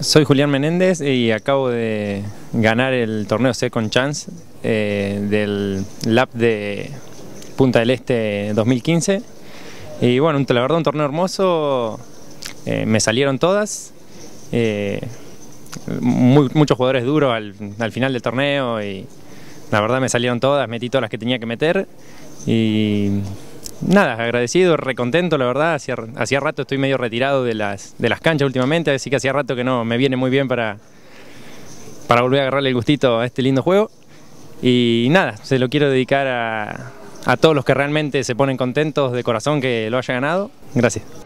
Soy Julián Menéndez y acabo de ganar el torneo Second Chance eh, del Lab de Punta del Este 2015. Y bueno, la verdad un torneo hermoso, eh, me salieron todas. Eh, muchos jugadores duros al, al, final del torneo y la verdad me salieron todas, metí todas las que tenía que meter y nada, agradecido, recontento, la verdad. Hacía, rato estoy medio retirado de las, de las canchas últimamente, así que hacía rato que no me viene muy bien para, para volver a agarrarle el gustito a este lindo juego. Y nada, se lo quiero dedicar a, a todos los que realmente se ponen contentos de corazón que lo haya ganado. Gracias.